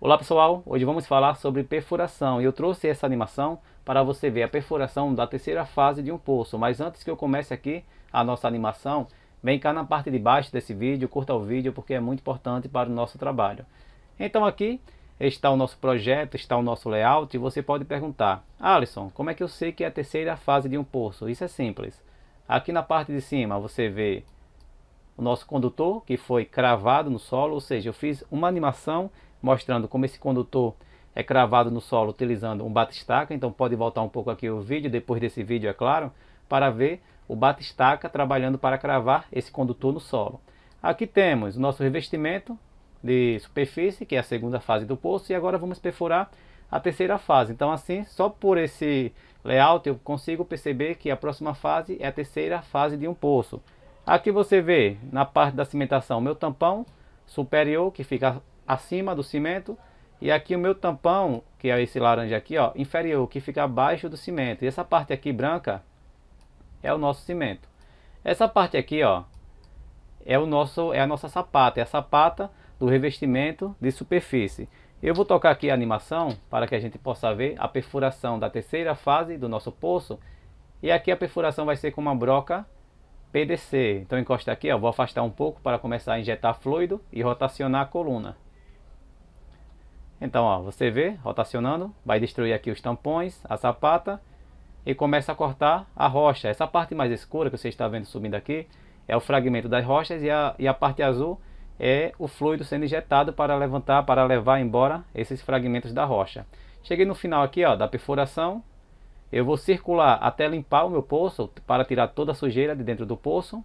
Olá pessoal, hoje vamos falar sobre perfuração e eu trouxe essa animação para você ver a perfuração da terceira fase de um poço. Mas antes que eu comece aqui a nossa animação, vem cá na parte de baixo desse vídeo, curta o vídeo porque é muito importante para o nosso trabalho. Então aqui está o nosso projeto, está o nosso layout e você pode perguntar, Alisson, como é que eu sei que é a terceira fase de um poço? Isso é simples. Aqui na parte de cima você vê o nosso condutor que foi cravado no solo, ou seja, eu fiz uma animação mostrando como esse condutor é cravado no solo utilizando um batistaca, então pode voltar um pouco aqui o vídeo, depois desse vídeo é claro, para ver o batistaca trabalhando para cravar esse condutor no solo. Aqui temos o nosso revestimento de superfície, que é a segunda fase do poço, e agora vamos perfurar a terceira fase. Então assim, só por esse layout eu consigo perceber que a próxima fase é a terceira fase de um poço. Aqui você vê na parte da cimentação meu tampão superior que fica acima do cimento. E aqui o meu tampão, que é esse laranja aqui, ó, inferior, que fica abaixo do cimento. E essa parte aqui branca é o nosso cimento. Essa parte aqui, ó, é, o nosso, é a nossa sapata, é a sapata do revestimento de superfície. Eu vou tocar aqui a animação para que a gente possa ver a perfuração da terceira fase do nosso poço. E aqui a perfuração vai ser com uma broca PDC. Então encosta aqui, ó, vou afastar um pouco para começar a injetar fluido e rotacionar a coluna. Então, ó, você vê, rotacionando, vai destruir aqui os tampões, a sapata e começa a cortar a rocha. Essa parte mais escura que você está vendo subindo aqui é o fragmento das rochas e a, e a parte azul é o fluido sendo injetado para levantar, para levar embora esses fragmentos da rocha. Cheguei no final aqui ó, da perfuração, eu vou circular até limpar o meu poço para tirar toda a sujeira de dentro do poço.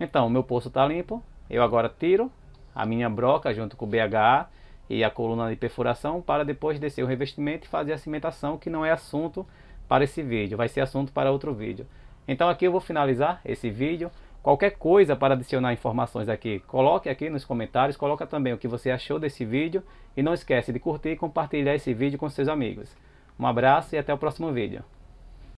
Então, o meu poço está limpo, eu agora tiro a minha broca junto com o BH e a coluna de perfuração para depois descer o revestimento e fazer a cimentação, que não é assunto para esse vídeo, vai ser assunto para outro vídeo. Então aqui eu vou finalizar esse vídeo. Qualquer coisa para adicionar informações aqui, coloque aqui nos comentários, coloca também o que você achou desse vídeo e não esquece de curtir e compartilhar esse vídeo com seus amigos. Um abraço e até o próximo vídeo.